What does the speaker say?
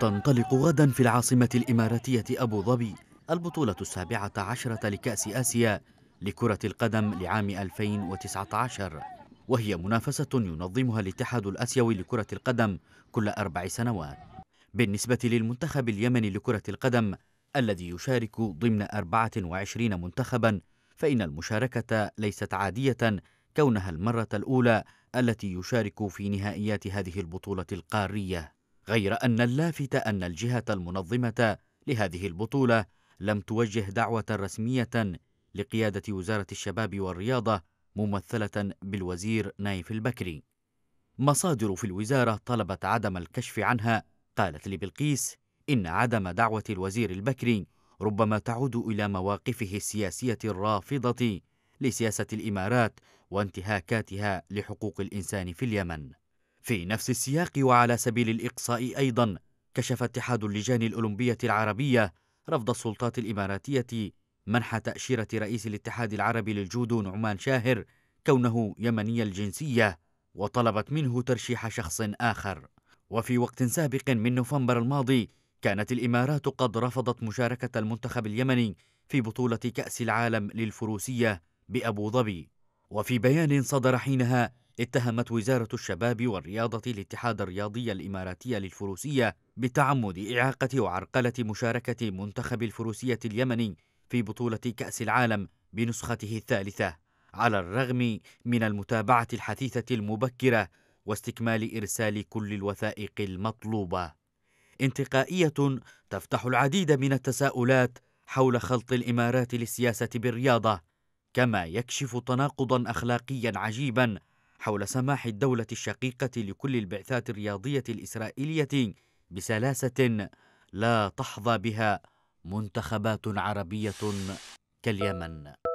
تنطلق غدا في العاصمة الإماراتية أبو ظبي البطولة السابعة عشرة لكأس آسيا لكرة القدم لعام 2019 وهي منافسة ينظمها الاتحاد الأسيوي لكرة القدم كل أربع سنوات بالنسبة للمنتخب اليمني لكرة القدم الذي يشارك ضمن 24 منتخبا فإن المشاركة ليست عادية كونها المرة الأولى التي يشارك في نهائيات هذه البطولة القارية غير أن اللافت أن الجهة المنظمة لهذه البطولة لم توجه دعوة رسمية لقيادة وزارة الشباب والرياضة ممثلة بالوزير نايف البكري. مصادر في الوزارة طلبت عدم الكشف عنها قالت لبلقيس إن عدم دعوة الوزير البكري ربما تعود إلى مواقفه السياسية الرافضة لسياسة الإمارات وانتهاكاتها لحقوق الإنسان في اليمن في نفس السياق وعلى سبيل الإقصاء أيضا كشف اتحاد اللجان الأولمبية العربية رفض السلطات الإماراتية منح تأشيرة رئيس الاتحاد العربي للجودو نعمان شاهر كونه يمني الجنسية وطلبت منه ترشيح شخص آخر وفي وقت سابق من نوفمبر الماضي كانت الإمارات قد رفضت مشاركة المنتخب اليمني في بطولة كأس العالم للفروسية بأبو ظبي وفي بيان صدر حينها اتهمت وزارة الشباب والرياضة الاتحاد الرياضي الإماراتي للفروسية بتعمد إعاقة وعرقلة مشاركة منتخب الفروسية اليمني في بطولة كأس العالم بنسخته الثالثة على الرغم من المتابعة الحثيثة المبكرة واستكمال إرسال كل الوثائق المطلوبة انتقائية تفتح العديد من التساؤلات حول خلط الإمارات للسياسة بالرياضة كما يكشف تناقضا أخلاقيا عجيبا حول سماح الدولة الشقيقة لكل البعثات الرياضية الإسرائيلية بسلاسة لا تحظى بها منتخبات عربية كاليمن